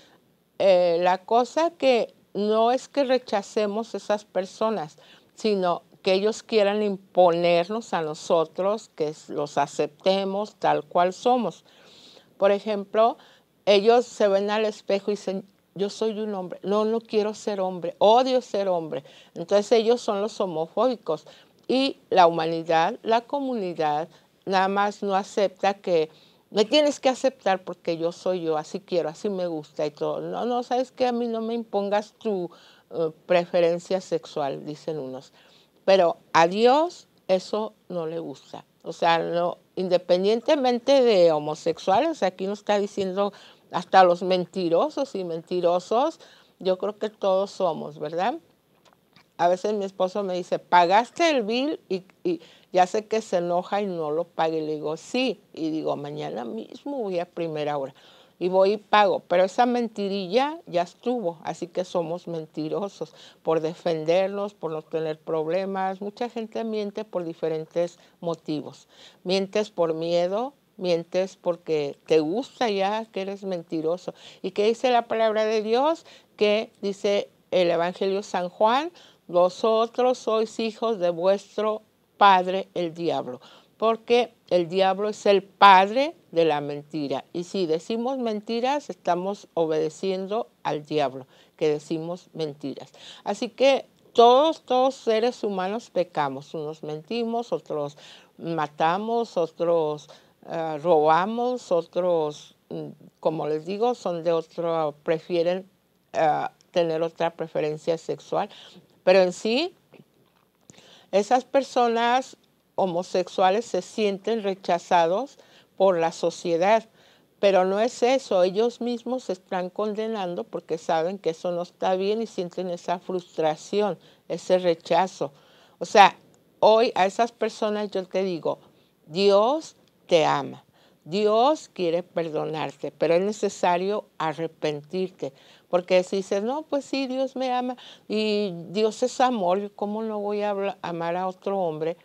eh, la cosa que no es que rechacemos esas personas, sino que ellos quieran imponernos a nosotros, que los aceptemos tal cual somos. Por ejemplo, ellos se ven al espejo y dicen, yo soy un hombre, no, no quiero ser hombre, odio ser hombre. Entonces ellos son los homofóbicos y la humanidad, la comunidad, nada más no acepta que me tienes que aceptar porque yo soy yo, así quiero, así me gusta y todo. No, no, sabes que a mí no me impongas tu eh, preferencia sexual, dicen unos. Pero a Dios eso no le gusta. O sea, no, independientemente de homosexuales, aquí nos está diciendo hasta los mentirosos y mentirosos, yo creo que todos somos, ¿verdad? A veces mi esposo me dice, pagaste el bill y ya sé que se enoja y no lo pague. Y le digo, sí, y digo, mañana mismo voy a primera hora. Y voy y pago, pero esa mentirilla ya estuvo, así que somos mentirosos por defenderlos, por no tener problemas. Mucha gente miente por diferentes motivos. Mientes por miedo, mientes porque te gusta ya que eres mentiroso. ¿Y qué dice la palabra de Dios? Que dice el Evangelio San Juan, vosotros sois hijos de vuestro padre el diablo, porque el diablo es el padre de la mentira. Y si decimos mentiras, estamos obedeciendo al diablo, que decimos mentiras. Así que todos, todos seres humanos pecamos. Unos mentimos, otros matamos, otros ah, robamos, otros, mm, como les digo, son de otro, prefieren ah, tener otra preferencia sexual. Pero en sí, esas personas homosexuales se sienten rechazados por la sociedad, pero no es eso, ellos mismos se están condenando porque saben que eso no está bien y sienten esa frustración, ese rechazo. O sea, hoy a esas personas yo te digo, Dios te ama. Dios quiere perdonarte, pero es necesario arrepentirte. Porque si dices, no, pues sí, Dios me ama y Dios es amor, ¿cómo no voy a amar a otro hombre?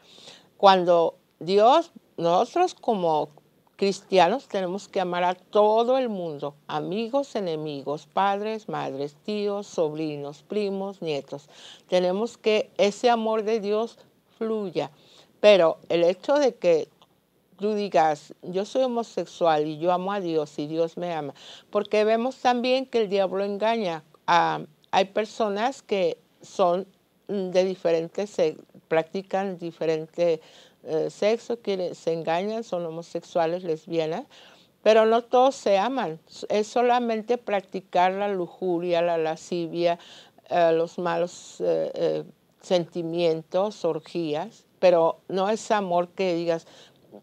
Cuando Dios, nosotros como cristianos tenemos que amar a todo el mundo, amigos, enemigos, padres, madres, tíos, sobrinos, primos, nietos. Tenemos que ese amor de Dios fluya. Pero el hecho de que tú digas, yo soy homosexual y yo amo a Dios y Dios me ama. Porque vemos también que el diablo engaña. Ah, hay personas que son mm, de diferentes, se practican diferentes eh, sexos, que se engañan, son homosexuales, lesbianas, pero no todos se aman. Es solamente practicar la lujuria, la lascivia, eh, los malos eh, sentimientos, orgías, pero no es amor que digas,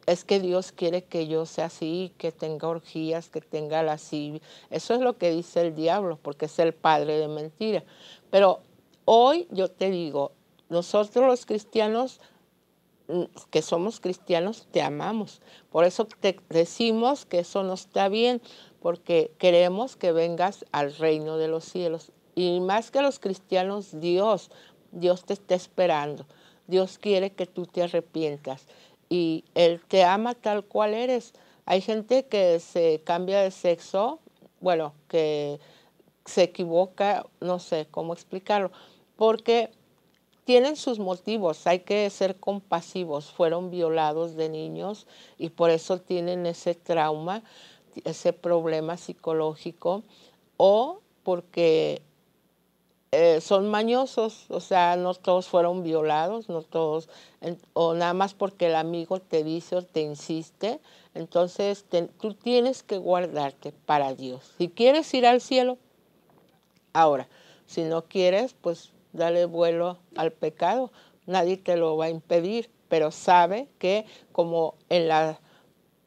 es que Dios quiere que yo sea así, que tenga orgías, que tenga lascivia. Eso es lo que dice el diablo, porque es el padre de mentira. Pero hoy yo te digo, nosotros los cristianos mm, que somos cristianos, te amamos. Por eso te decimos que eso no está bien, porque queremos que vengas al reino de los cielos. Y más que los cristianos, Dios, Dios te está esperando. Dios quiere que tú te arrepientas y Él te ama tal cual eres. Hay gente que se cambia de sexo, bueno, que se equivoca, no sé cómo explicarlo, porque tienen sus motivos, hay que ser compasivos, fueron violados de niños y por eso tienen ese trauma, ese problema psicológico, o porque eh, son mañosos, o sea, no todos fueron violados, no todos, o nada más porque el amigo te dice o te insiste. Entonces tú tienes que guardarte para Dios. Si quieres ir al cielo, ahora. Si no quieres, pues dale vuelo al pecado. Nadie te lo va a impedir, pero sabe que como en,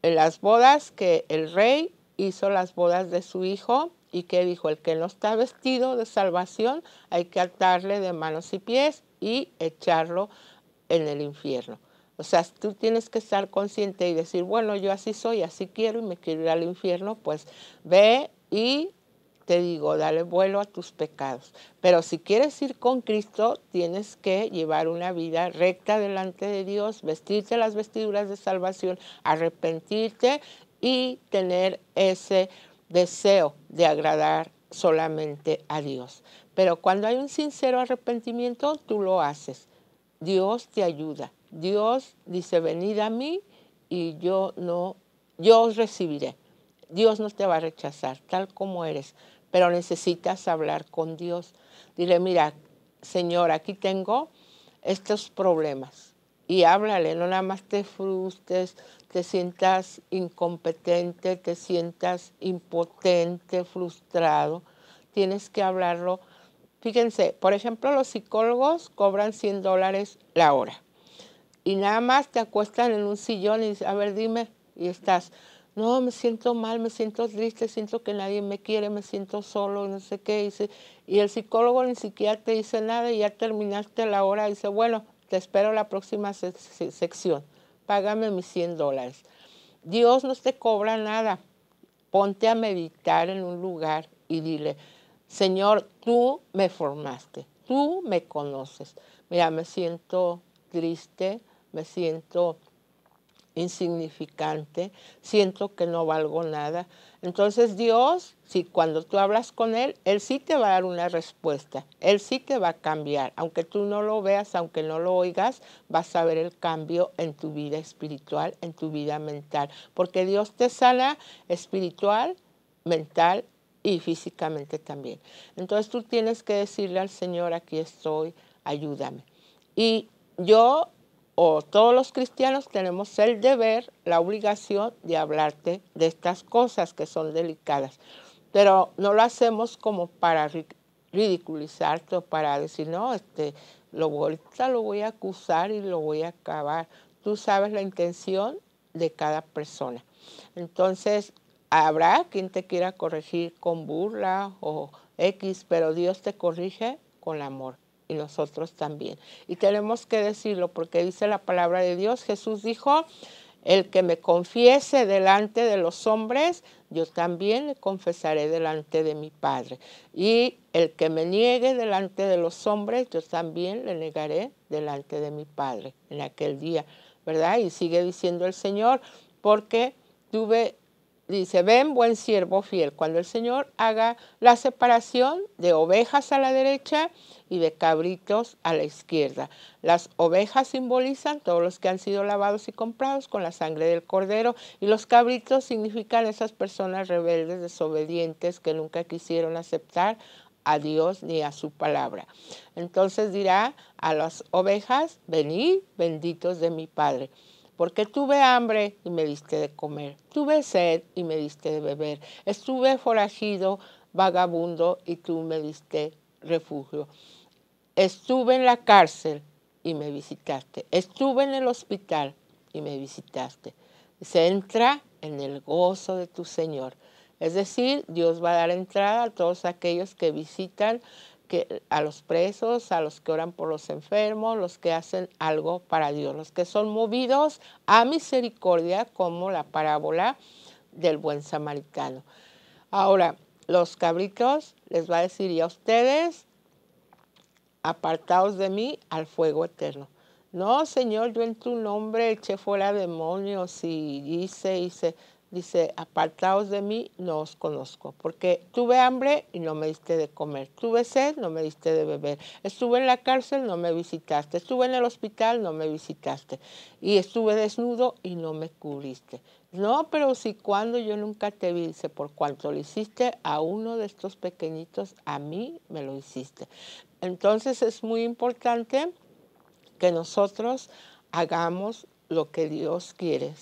en las bodas que el rey hizo las bodas de su hijo, y que dijo, el que no está vestido de salvación hay que atarle de manos y pies y echarlo en el infierno. O sea, tú tienes que estar consciente y decir, bueno, yo así soy, así quiero y me quiero ir al infierno, pues ve y te digo, dale vuelo a tus pecados. Pero si quieres ir con Cristo, tienes que llevar una vida recta delante de Dios, vestirte las vestiduras de salvación, arrepentirte y tener ese deseo de agradar solamente a Dios. Pero cuando hay un sincero arrepentimiento, tú lo haces. Dios te ayuda. Dios dice, venid a mí y yo no, yo os recibiré. Dios no te va a rechazar tal como eres, pero necesitas hablar con Dios. Dile, mira, Señor, aquí tengo estos problemas. Y háblale, no nada más te frustres, te sientas incompetente, te sientas impotente, frustrado. Tienes que hablarlo. Fíjense, por ejemplo, los psicólogos cobran 100 dólares la hora y nada más te acuestan en un sillón y dices, a ver, dime, y estás, no, me siento mal, me siento triste, siento que nadie me quiere, me siento solo, no sé qué, y el psicólogo ni siquiera te dice nada y ya terminaste la hora, dice, bueno, te espero la próxima sección págame mis 100 dólares. Dios no te cobra nada. Ponte a meditar en un lugar y dile, Señor, tú me formaste, tú me conoces. Mira, me siento triste, me siento insignificante, siento que no valgo nada. Entonces Dios, si cuando tú hablas con Él, Él sí te va a dar una respuesta, Él sí te va a cambiar. Aunque tú no lo veas, aunque no lo oigas, vas a ver el cambio en tu vida espiritual, en tu vida mental. Porque Dios te sana espiritual, mental y físicamente también. Entonces tú tienes que decirle al Señor, aquí estoy, ayúdame. Y yo o todos los cristianos tenemos el deber, la obligación de hablarte de estas cosas que son delicadas. Pero no lo hacemos como para ridiculizarte o para decir, no, este, lo, lo voy a acusar y lo voy a acabar. Tú sabes la intención de cada persona. Entonces, habrá quien te quiera corregir con burla o X, pero Dios te corrige con amor nosotros también. Y tenemos que decirlo porque dice la palabra de Dios. Jesús dijo, el que me confiese delante de los hombres, yo también le confesaré delante de mi Padre. Y el que me niegue delante de los hombres, yo también le negaré delante de mi Padre en aquel día, ¿verdad? Y sigue diciendo el Señor, porque tuve Dice, ven buen siervo fiel, cuando el Señor haga la separación de ovejas a la derecha y de cabritos a la izquierda. Las ovejas simbolizan todos los que han sido lavados y comprados con la sangre del cordero y los cabritos significan esas personas rebeldes, desobedientes, que nunca quisieron aceptar a Dios ni a su palabra. Entonces dirá a las ovejas, venid benditos de mi Padre porque tuve hambre y me diste de comer, tuve sed y me diste de beber, estuve forajido, vagabundo y tú me diste refugio, estuve en la cárcel y me visitaste, estuve en el hospital y me visitaste. Se entra en el gozo de tu Señor. Es decir, Dios va a dar entrada a todos aquellos que visitan a los presos, a los que oran por los enfermos, los que hacen algo para Dios, los que son movidos a misericordia, como la parábola del buen samaritano. Ahora, los cabritos les va a decir, y a ustedes, apartados de mí al fuego eterno. No, Señor, yo en tu nombre eché fuera demonios y hice, hice. Dice, apartaos de mí, no os conozco, porque tuve hambre y no me diste de comer, tuve sed, no me diste de beber, estuve en la cárcel, no me visitaste, estuve en el hospital, no me visitaste, y estuve desnudo y no me cubriste. No, pero si cuando yo nunca te vi, dice, por cuanto lo hiciste a uno de estos pequeñitos, a mí me lo hiciste. Entonces es muy importante que nosotros hagamos lo que Dios quiere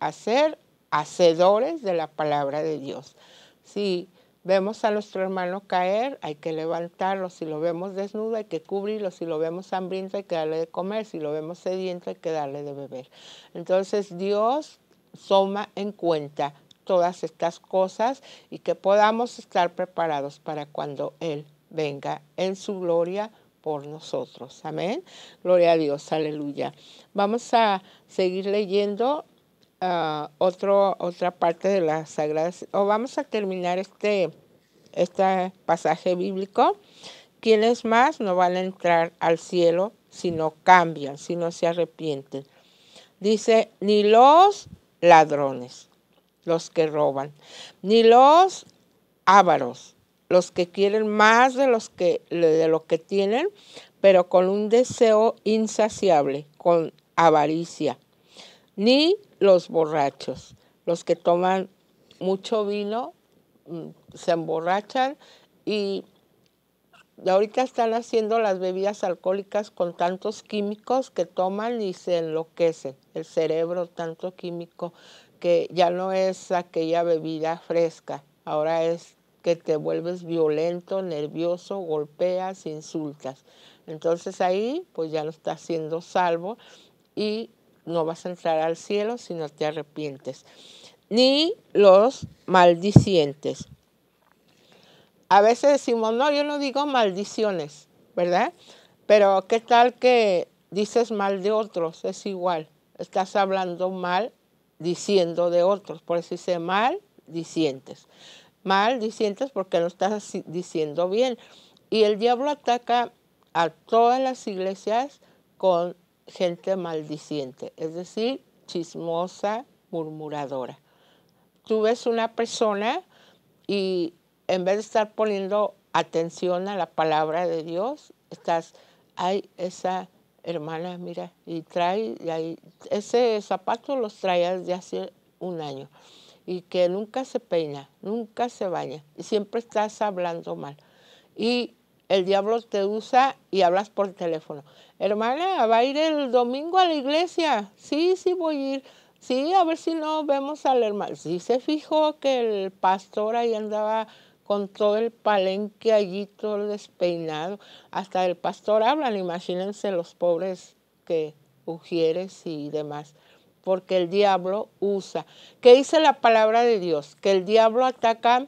hacer hacedores de la palabra de Dios. Si vemos a nuestro hermano caer, hay que levantarlo. Si lo vemos desnudo, hay que cubrirlo. Si lo vemos hambriento, hay que darle de comer. Si lo vemos sediento, hay que darle de beber. Entonces Dios toma en cuenta todas estas cosas y que podamos estar preparados para cuando Él venga en su gloria por nosotros. Amén. Gloria a Dios. Aleluya. Vamos a seguir leyendo Ah, otro, otra parte de la sagrada, o vamos a terminar este, este pasaje bíblico. Quienes más no van a entrar al cielo si no cambian, si no se arrepienten. Dice, ni los ladrones, los que roban, ni los ávaros, los que quieren más de, los que, de lo que tienen, pero con un deseo insaciable, con avaricia, ni los borrachos, los que toman mucho vino, mm, se emborrachan y ahorita están haciendo las bebidas alcohólicas con tantos químicos que toman y se enloquecen, el cerebro, tanto químico, que ya no es aquella bebida fresca, ahora es que te vuelves violento, nervioso, golpeas, insultas. Entonces ahí pues ya no está siendo salvo y no vas a entrar al cielo si no te arrepientes, ni los maldicientes. A veces decimos, no, yo no digo maldiciones, ¿verdad? Pero ¿qué tal que dices mal de otros? Es igual, estás hablando mal diciendo de otros, por eso dice mal dicientes. Mal dicientes porque no estás diciendo bien. Y el diablo ataca a todas las iglesias con gente maldiciente, es decir, chismosa, murmuradora. Tú ves una persona y en vez de estar poniendo atención a la palabra de Dios, estás, ay, esa hermana, mira, y trae, ese zapato los traía desde hace un año, y que nunca se peina, nunca se baña, y siempre estás hablando mal. Y el diablo te usa y hablas por teléfono. Hermana, ¿va a ir el domingo a la iglesia? Sí, sí voy a ir. Sí, a ver si no vemos al hermano. Sí se fijó que el pastor ahí andaba con todo el palenque allí, todo despeinado. Hasta el pastor hablan, imagínense los pobres que ujieres y demás. Porque el diablo usa. ¿Qué dice la palabra de Dios? Que el diablo ataca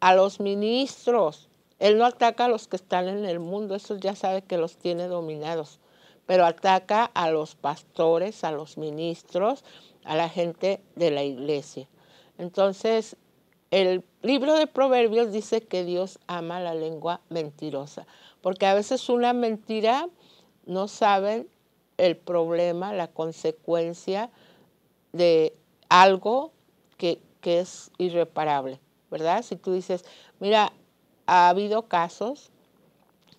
a los ministros él no ataca a los que están en el mundo, eso ya sabe que los tiene dominados, pero ataca a los pastores, a los ministros, a la gente de la iglesia. Entonces, el libro de Proverbios dice que Dios ama la lengua mentirosa, porque a veces una mentira no saben el problema, la consecuencia de algo que, que es irreparable, ¿verdad? Si tú dices, mira, ha habido casos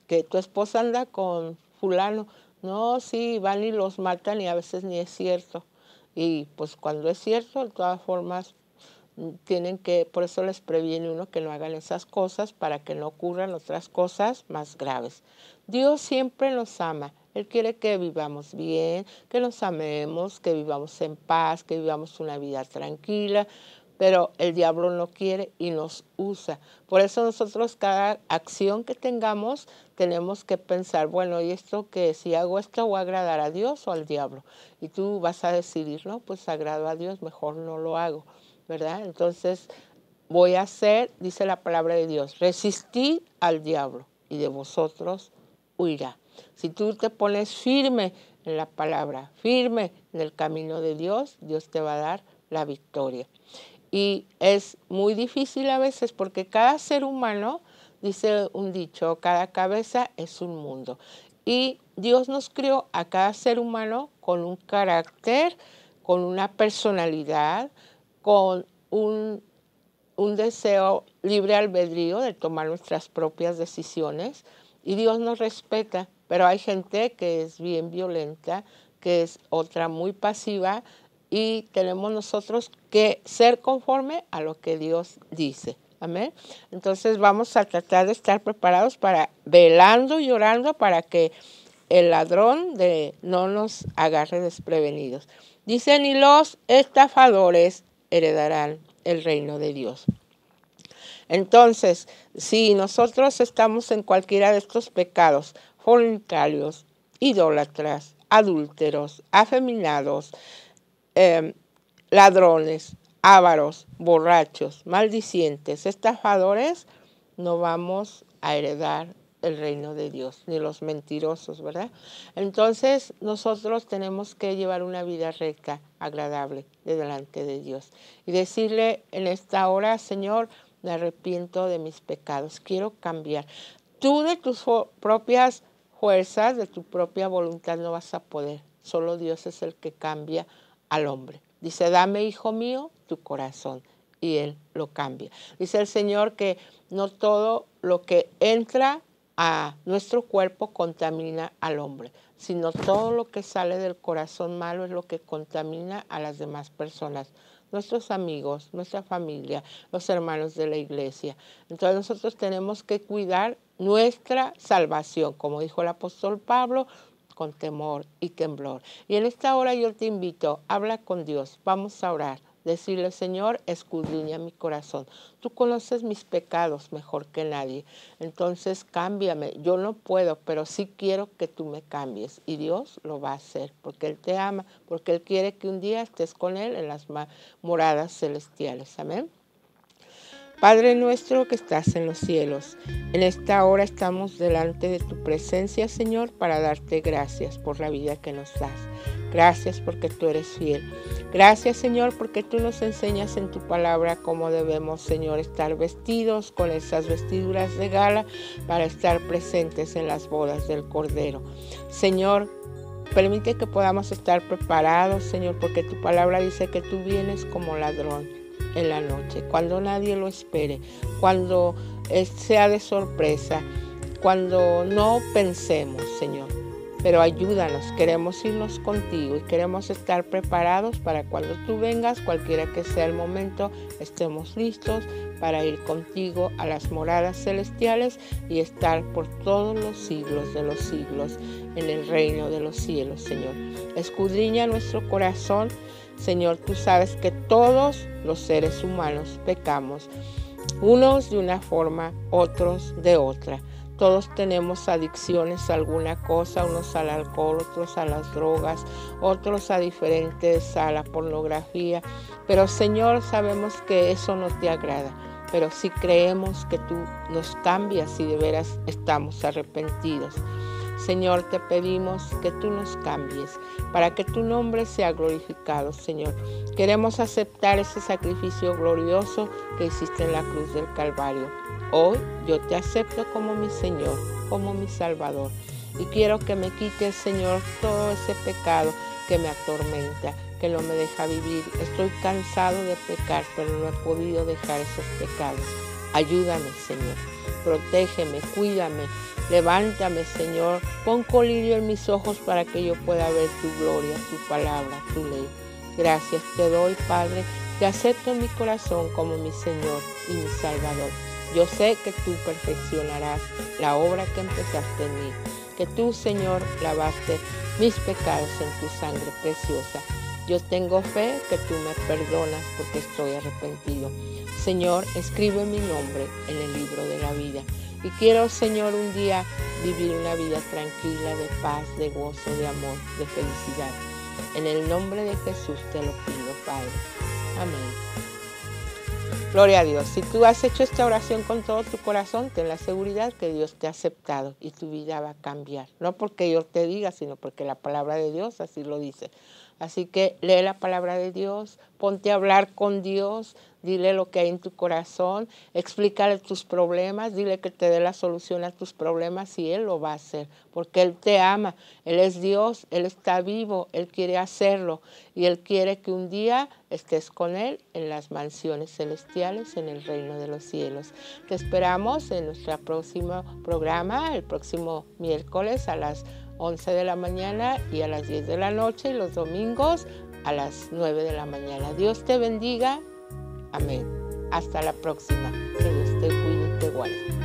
que tu esposa anda con fulano. No, sí, van y los matan y a veces ni es cierto. Y pues cuando es cierto, de todas formas, tienen que, por eso les previene uno que no hagan esas cosas para que no ocurran otras cosas más graves. Dios siempre nos ama. Él quiere que vivamos bien, que nos amemos, que vivamos en paz, que vivamos una vida tranquila, pero el diablo no quiere y nos usa. Por eso nosotros cada acción que tengamos tenemos que pensar, bueno, ¿y esto que si hago esto voy a agradar a Dios o al diablo? Y tú vas a decidir, no, pues agrado a Dios, mejor no lo hago, ¿verdad? Entonces voy a hacer, dice la palabra de Dios, resistir al diablo y de vosotros huirá. Si tú te pones firme en la palabra, firme en el camino de Dios, Dios te va a dar la victoria. Y es muy difícil a veces porque cada ser humano, dice un dicho, cada cabeza es un mundo. Y Dios nos crió a cada ser humano con un carácter, con una personalidad, con un, un deseo libre albedrío de tomar nuestras propias decisiones. Y Dios nos respeta, pero hay gente que es bien violenta, que es otra muy pasiva y tenemos nosotros que ser conforme a lo que Dios dice. Amén. Entonces vamos a tratar de estar preparados para velando y orando para que el ladrón de, no nos agarre desprevenidos. Dice, ni los estafadores heredarán el reino de Dios. Entonces, si nosotros estamos en cualquiera de estos pecados, fornicarios, idólatras, adúlteros, afeminados, Em, ladrones, ávaros, borrachos, maldicientes, estafadores, no vamos a heredar el reino de Dios, ni los mentirosos, ¿verdad? Entonces nosotros tenemos que llevar una vida recta, agradable, de delante de Dios. Y decirle en esta hora, Señor, me arrepiento de mis pecados, quiero cambiar. Tú de tus propias fuerzas, de tu propia voluntad no vas a poder. Solo Dios es el que cambia al hombre. Dice, dame, hijo mío, tu corazón. Y él lo cambia. Dice el Señor que no todo lo que entra a nuestro cuerpo contamina al hombre, sino todo lo que sale del corazón malo es lo que contamina a las demás personas nuestros amigos, nuestra familia, los hermanos de la iglesia. Entonces nosotros tenemos que cuidar nuestra salvación, como dijo el apóstol Pablo, con temor y temblor. Y en esta hora yo te invito, habla con Dios, vamos a orar. Decirle, Señor, escudriña mi corazón. Tú conoces mis pecados mejor que nadie. Entonces cámbiame. Yo no puedo, pero sí quiero que tú me cambies. Y Dios lo va a hacer, porque Él te ama, porque Él quiere que un día estés con Él en las moradas celestiales. Amén. Padre nuestro que estás en los cielos, en esta hora estamos delante de tu presencia, Señor, para darte gracias por la vida que nos das. Gracias porque tú eres fiel. Gracias, Señor, porque tú nos enseñas en tu palabra cómo debemos, Señor, estar vestidos con esas vestiduras de gala para estar presentes en las bodas del Cordero. Señor, permite que podamos estar preparados, Señor, porque tu palabra dice que tú vienes como ladrón en la noche, cuando nadie lo espere, cuando eh, sea de sorpresa, cuando no pensemos, Señor. Pero ayúdanos, queremos irnos contigo y queremos estar preparados para cuando tú vengas, cualquiera que sea el momento, estemos listos para ir contigo a las moradas celestiales y estar por todos los siglos de los siglos en el reino de los cielos, Señor. Escudriña nuestro corazón Señor, tú sabes que todos los seres humanos pecamos, unos de una forma, otros de otra. Todos tenemos adicciones a alguna cosa, unos al alcohol, otros a las drogas, otros a diferentes, a la pornografía. Pero Señor, sabemos que eso no te agrada pero si creemos que tú nos cambias y de veras estamos arrepentidos. Señor, te pedimos que tú nos cambies para que tu nombre sea glorificado, Señor. Queremos aceptar ese sacrificio glorioso que hiciste en la cruz del Calvario. Hoy yo te acepto como mi Señor, como mi Salvador. Y quiero que me quite, Señor, todo ese pecado que me atormenta, que no me deja vivir. Estoy cansado de pecar, pero no he podido dejar esos pecados. Ayúdame, Señor. Protégeme, cuídame Levántame, Señor, pon colirio en mis ojos para que yo pueda ver tu gloria, tu palabra, tu ley. Gracias te doy, Padre, te acepto en mi corazón como mi Señor y mi Salvador. Yo sé que tú perfeccionarás la obra que empezaste en mí, que tú, Señor, lavaste mis pecados en tu sangre preciosa. Yo tengo fe que tú me perdonas porque estoy arrepentido. Señor, escribe mi nombre en el libro de la vida. Y quiero, Señor, un día vivir una vida tranquila, de paz, de gozo, de amor, de felicidad. En el nombre de Jesús te lo pido, Padre. Amén. Gloria a Dios. Si tú has hecho esta oración con todo tu corazón, ten la seguridad que Dios te ha aceptado y tu vida va a cambiar. No porque yo te diga, sino porque la palabra de Dios así lo dice. Así que lee la palabra de Dios, ponte a hablar con Dios, dile lo que hay en tu corazón, explícale tus problemas, dile que te dé la solución a tus problemas y Él lo va a hacer, porque Él te ama, Él es Dios, Él está vivo, Él quiere hacerlo y Él quiere que un día estés con Él en las mansiones celestiales, en el reino de los cielos. Te esperamos en nuestro próximo programa, el próximo miércoles a las 11 de la mañana y a las 10 de la noche y los domingos a las 9 de la mañana. Dios te bendiga Amén. Hasta la próxima. Que Dios te cuide y te guarde.